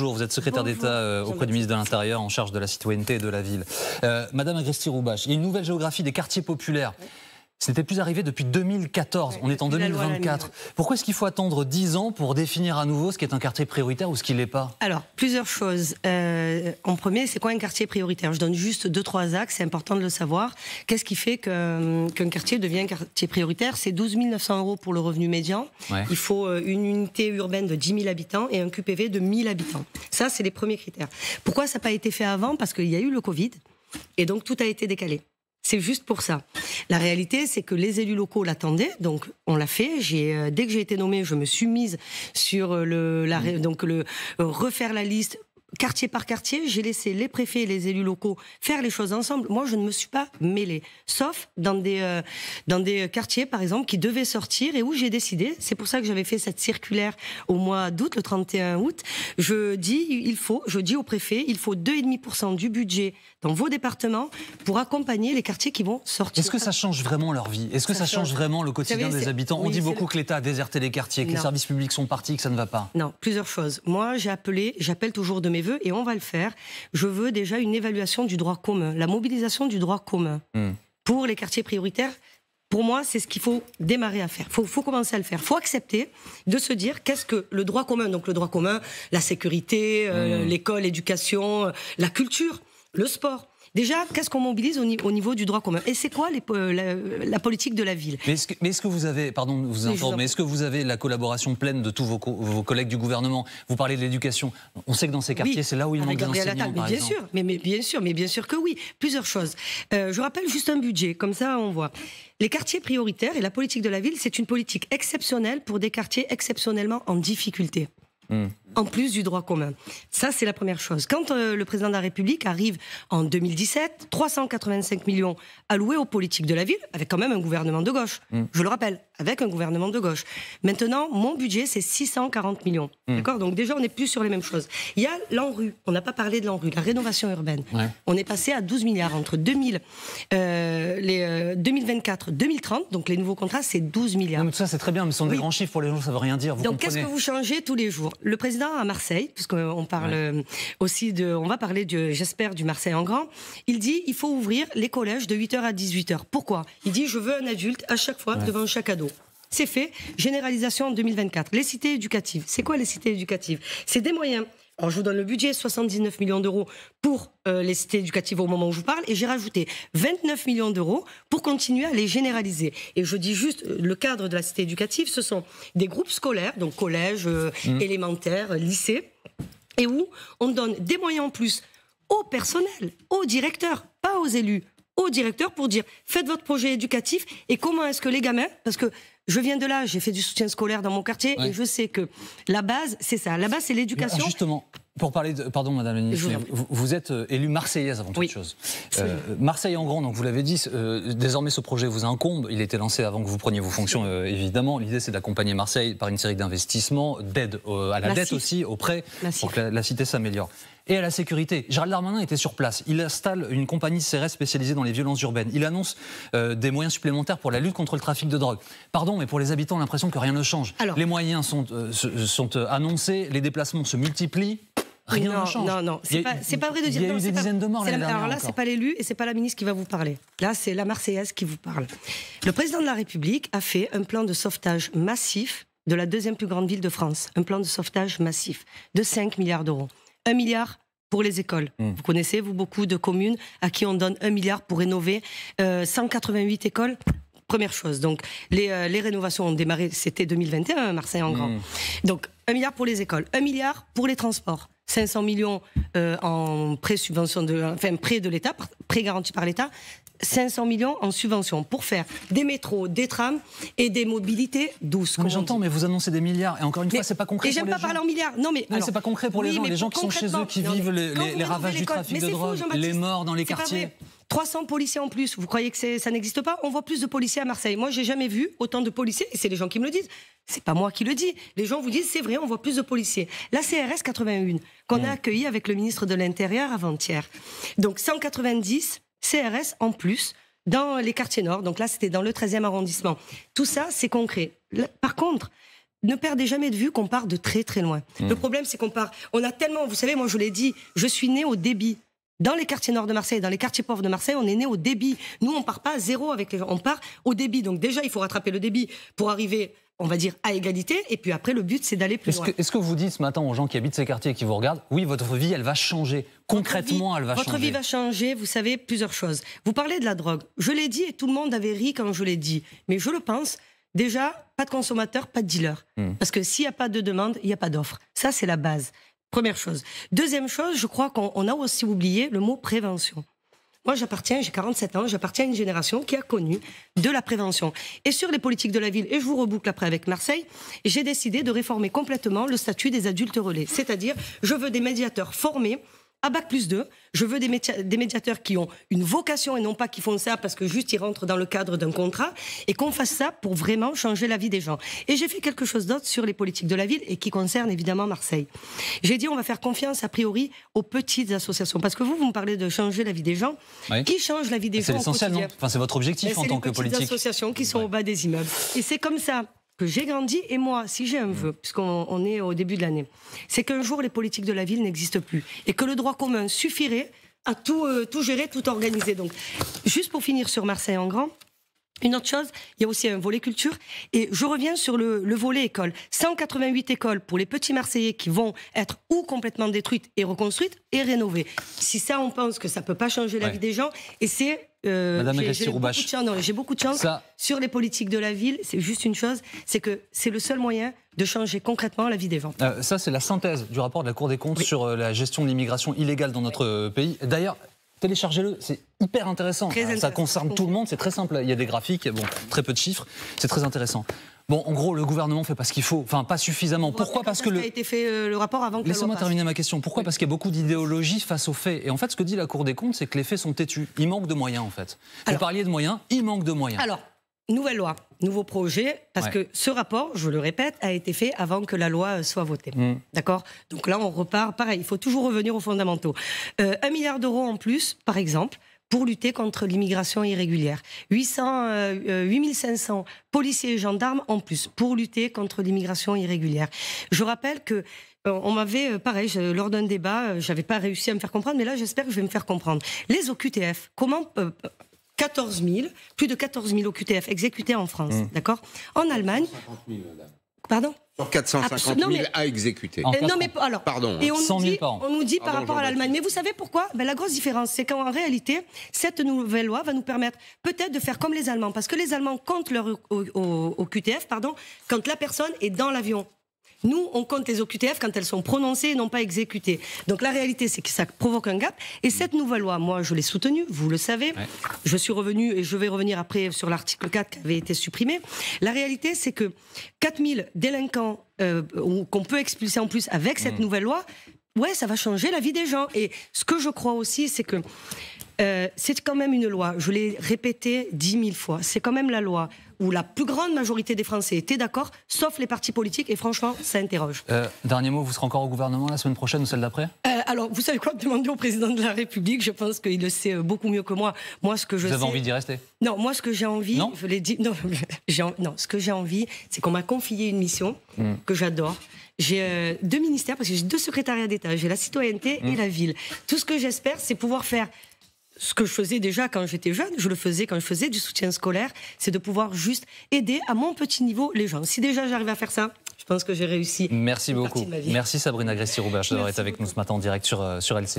Bonjour, vous êtes secrétaire d'État euh, auprès du ministre de l'Intérieur en charge de la citoyenneté et de la ville. Euh, Madame Agresti-Roubache, il y a une nouvelle géographie des quartiers populaires. Ce n'était plus arrivé depuis 2014. on est en 2024. Pourquoi est-ce qu'il faut attendre 10 ans pour définir à nouveau ce qui est un quartier prioritaire ou ce qui ne l'est pas Alors, plusieurs choses. Euh, en premier, c'est quoi un quartier prioritaire Je donne juste deux, trois axes. C'est important de le savoir. Qu'est-ce qui fait euh, qu'un quartier devient un quartier prioritaire C'est 12 900 euros pour le revenu médian. Il faut euh, une unité urbaine de 10 000 habitants et un QPV de 1 000 habitants. Ça, c'est les premiers critères. Pourquoi ça n'a pas été fait avant Parce qu'il y a eu le Covid. Et donc, tout a été décalé. C'est juste pour ça. La réalité, c'est que les élus locaux l'attendaient, donc on l'a fait. Euh, dès que j'ai été nommée, je me suis mise sur euh, le, mmh. donc le euh, refaire la liste quartier par quartier, j'ai laissé les préfets et les élus locaux faire les choses ensemble. Moi, je ne me suis pas mêlée, sauf dans des, dans des quartiers, par exemple, qui devaient sortir et où j'ai décidé, c'est pour ça que j'avais fait cette circulaire au mois d'août, le 31 août, je dis, il faut, je dis au préfet, il faut 2,5% du budget dans vos départements pour accompagner les quartiers qui vont sortir. Est-ce que ça change vraiment leur vie Est-ce que ça, change, vraiment le quotidien des habitants On dit beaucoup que l'État a déserté les quartiers, que les services publics sont partis, que ça ne va pas. Non, plusieurs choses. Moi, j'ai appelé, j'appelle toujours de mes voeux et on va le faire. Je veux déjà une évaluation du droit commun, la mobilisation du droit commun. Hmm. Pour les quartiers prioritaires, pour moi, c'est ce qu'il faut démarrer à faire. Il faut, commencer à le faire. Il faut accepter de se dire qu'est-ce que le droit commun, donc le droit commun, la sécurité, euh, hmm. l'école, l'éducation, euh, la culture le sport. Déjà, qu'est-ce qu'on mobilise au, niveau du droit commun Et c'est quoi les, euh, la, politique de la ville Mais est-ce que, vous avez, pardon de vous informer, mais est-ce que vous avez la collaboration pleine de tous vos, collègues du gouvernement Vous parlez de l'éducation. On sait que dans ces quartiers, c'est là où il manque d'enseignants, par mais bien sûr, mais, mais, bien sûr, mais bien sûr que oui. Plusieurs choses. Euh, je rappelle juste un budget, comme ça on voit. Les quartiers prioritaires et la politique de la ville, c'est une politique exceptionnelle pour des quartiers exceptionnellement en difficulté. Hmm en plus du droit commun. Ça, c'est la première chose. Quand euh, le président de la République arrive en 2017, 385 millions alloués aux politiques de la ville, avec quand même un gouvernement de gauche, mm. je le rappelle, avec un gouvernement de gauche. Maintenant, mon budget, c'est 640 millions. Hmm. D'accord Donc déjà, on n'est plus sur les mêmes choses. Il y a l'ANRU. On n'a pas parlé de l'ANRU, la rénovation urbaine. On est passé à 12 milliards entre 2000, euh, les, 2024, euh, 2030. Donc les nouveaux contrats, c'est 12 milliards. tout ça, c'est très bien, mais ce sont des grands chiffres pour les gens, ça ne veut rien dire. donc qu'est-ce que vous changez tous les jours Le président à Marseille, puisqu'on euh, parle euh, aussi de. On va parler, j'espère, du Marseille en grand. Il dit il faut ouvrir les collèges de 8h à 18h. Pourquoi Il dit je veux un adulte à chaque fois devant chaque ado c'est fait. Généralisation en 2024. Les cités éducatives. C'est quoi les cités éducatives C'est des moyens. Alors, je vous donne le budget, 79 millions d'euros pour euh, les cités éducatives au moment où je vous parle, et j'ai rajouté 29 millions d'euros pour continuer à les généraliser. Et je dis juste, euh, le cadre de la cité éducative, ce sont des groupes scolaires, donc collèges, euh, mmh. élémentaires, lycées, et où on donne des moyens en plus au personnel, au directeur, pas aux élus, au directeur pour dire faites votre projet éducatif et comment est-ce que les gamins, parce que je viens de là, j'ai fait du soutien scolaire dans mon quartier et je sais que la base, c'est ça. La base, c'est ah, l'éducation. Pour parler de, pardon Madame la ministre, vous, êtes euh, élue marseillaise avant toute chose. Euh, Marseille en grand, donc vous l'avez dit, euh, désormais ce projet vous incombe. Il était lancé avant que vous preniez vos fonctions, évidemment. L'idée c'est d'accompagner Marseille par une série d'investissements, d'aide à la dette aussi, auprès pour que la, cité s'améliore. Et à la sécurité. Gérald Darmanin était sur place. Il installe une compagnie CRS spécialisée dans les violences urbaines. Il annonce des moyens supplémentaires pour la lutte contre le trafic de drogue. Pardon, mais pour les habitants, l'impression que rien ne change. les moyens sont, sont annoncés, les déplacements se multiplient. Rien non, Non, c'est pas, vrai de dire. Il y a eu des dizaines de morts. La, dernière alors là, c'est pas l'élu et c'est pas la ministre qui va vous parler. Là, c'est la Marseillaise qui vous parle. Le président de la République a fait un plan de sauvetage massif de la deuxième plus grande ville de France. Un plan de sauvetage massif de 5 milliards d'euros. 1 milliard pour les écoles. Mmh. Vous connaissez, vous, beaucoup de communes à qui on donne 1 milliard pour rénover 188 euh, écoles Première chose, donc euh, les, rénovations ont démarré, c'était 2021, hein, Marseille en grand. Mmh. Donc un milliard pour les écoles, un milliard pour les transports, 500 millions euh, en pré subvention de, enfin prêt de l'État, prêt garanti par l'État, 500 millions en subvention pour faire des métros, des trams et des mobilités douces. J'entends, mais vous annoncez des milliards et encore une fois, fois, c'est pas concret. Et j'aime pas parler en milliards. Non, mais c'est pas concret pour les gens. Les gens qui sont chez eux, qui vivent les, les ravages du trafic de drogue, les morts dans les quartiers. 300 policiers en plus. Vous croyez que ça n'existe pas On voit plus de policiers à Marseille. Moi, j'ai jamais vu autant de policiers, et c'est les gens qui me le disent. C'est pas moi qui le dis. Les gens vous disent, c'est vrai, on voit plus de policiers. La CRS 81, qu'on a accueillie avec le ministre de l'Intérieur avant-hier. Donc 190 CRS en plus dans les quartiers nord. Donc là, c'était dans le 13e arrondissement. Tout ça, c'est concret. Par contre, ne perdez jamais de vue qu'on part de très très loin. Mmh. Le problème, c'est qu'on part. On a tellement, vous savez, moi je l'ai dit, je suis né au débit dans les quartiers nord de Marseille, dans les quartiers pauvres de Marseille, on est né au débit. Nous, on part pas à zéro avec les... on part au débit. Donc déjà, il faut rattraper le débit pour arriver on va dire à égalité, et puis après le but c'est d'aller plus loin. Est-ce que vous dites ce matin aux gens qui habitent ces quartiers et qui vous regardent, oui votre vie elle va changer, concrètement, elle va votre changer. Votre vie va changer, vous savez, plusieurs choses. Vous parlez de la drogue. Je l'ai dit et tout le monde avait ri quand je l'ai dit. Mais je le pense. Déjà, pas de consommateur, pas de dealer. Hmm. Parce que s'il n'y a pas de demande, il n'y a pas d'offre. Ça, c'est la base. Première chose. Deuxième chose, je crois qu'on a aussi oublié le mot prévention. Moi, j'appartiens, j'ai 47 ans, j'appartiens à une génération qui a connu de la prévention. Et sur les politiques de la ville, et je vous reboucle après avec Marseille, j'ai décidé de réformer complètement le statut des adultes relais. C'est-à-dire, je veux des médiateurs formés à bac plus 2. Je veux des, médiateurs qui ont une vocation et non pas qui font ça parce que juste ils rentrent dans le cadre d'un contrat et qu'on fasse ça pour vraiment changer la vie des gens. Et j'ai fait quelque chose d'autre sur les politiques de la ville et qui concerne évidemment Marseille. J'ai dit on va faire confiance a priori aux petites associations parce que vous vous me parlez de changer la vie des gens. Qui change la vie des gens C'est enfin, C'est votre objectif en tant que politique. les Associations qui sont au bas des immeubles. Et c'est comme ça que j'ai grandi et moi, si j'ai un mm. vœu, puisqu'on est au début de l'année, c'est qu'un jour les politiques de la ville n'existent plus et que le droit commun suffirait à tout, euh, tout gérer, tout organiser. Donc, juste pour finir sur Marseille en grand, une autre chose, il y a aussi un volet culture. Et je reviens sur le, volet école. 188 écoles pour les petits Marseillais qui vont être ou complètement détruites et reconstruites et rénovées. Si ça, on pense que ça ne peut pas changer la vie des gens, et c'est euh, j'ai beaucoup, de chance, sur les politiques de la ville. C'est juste une chose, c'est que c'est le seul moyen de changer concrètement la vie des gens. Euh, ça, c'est la synthèse du rapport de la Cour des comptes sur euh, la gestion de l'immigration illégale dans notre euh, pays. D'ailleurs, Téléchargez-le, c'est hyper intéressant. Ça concerne tout le monde, c'est très simple. Il y a des graphiques, bon, très peu de chiffres, c'est très intéressant. Bon, en gros, le gouvernement fait pas ce qu'il faut, enfin pas suffisamment. Pourquoi Parce que le... a été fait euh, le rapport avant Laissez-moi terminer ma question. Pourquoi Parce qu'il y a beaucoup d'idéologie face aux faits. Et en fait, ce que dit la Cour des comptes, c'est que les faits sont têtus. Il manque de moyens, en fait. Vous parliez de moyens, il manque de moyens. Alors, nouvelle loi, nouveau projet, parce que ce rapport, je le répète, a été fait avant que la loi euh, soit votée. Mm. D'accord Donc là, on repart pareil. Il faut toujours revenir aux fondamentaux. Euh, un milliard d'euros en plus, par exemple, pour lutter contre l'immigration irrégulière. 800, 8500 euh, policiers et gendarmes en plus pour lutter contre l'immigration irrégulière. Je rappelle que on m'avait, pareil, lors d'un débat, j'avais pas réussi à me faire comprendre, mais là, j'espère que je vais me faire comprendre. Les OQTF, comment 14 000, plus de 14 000 QTF, exécutés en France, mmh. d'accord En Allemagne. 000, pardon Sur 450 000 à exécuter. Euh, non, mais alors. Pardon. Hein. Et on, nous dit, on nous dit par rapport à l'Allemagne. Mais vous savez pourquoi ben, La grosse différence, c'est qu'en réalité, cette nouvelle loi va nous permettre peut-être de faire comme les Allemands. Parce que les Allemands comptent leur QTF, pardon, quand la personne est dans l'avion. Nous, on compte les OQTF quand elles sont prononcées et non pas exécutées. Donc la réalité, c'est que ça provoque un gap. Et mm. cette nouvelle loi, moi, je l'ai soutenue, vous le savez. Je suis revenu et je vais revenir après sur l'article 4 qui avait été supprimé. La réalité, c'est que 4000 délinquants euh, qu'on peut expulser en plus avec cette mm. nouvelle loi, ouais, ça va changer la vie des gens. Et ce que je crois aussi, c'est que euh, c'est quand même une loi, je l'ai répété dix mille fois, c'est quand même la loi où la plus grande majorité des Français étaient d'accord, sauf les partis politiques, et franchement, ça interroge. Euh, dernier mot, vous serez encore au gouvernement la semaine prochaine ou celle d'après euh, Alors, vous savez quoi Demandez au président de la République, je pense qu'il le sait beaucoup mieux que moi. Moi, ce que je vous avez envie d'y rester Non, moi, ce que j'ai envie, je dit... Non, non, ce que j'ai envie, c'est qu'on m'a confié une mission hmm. que j'adore. J'ai deux ministères, parce que j'ai deux secrétariats d'État, j'ai la citoyenneté et hmm. la ville. Tout ce que j'espère, c'est pouvoir faire ce que je faisais déjà quand j'étais jeune, je le faisais quand je faisais du soutien scolaire, c'est de pouvoir juste aider à mon petit niveau les gens. Si déjà j'arrive à faire ça, je pense que j'ai réussi. Merci beaucoup. Merci Sabrina Gressy roubaix d'avoir été avec nous ce matin en direct sur, euh, sur LCI.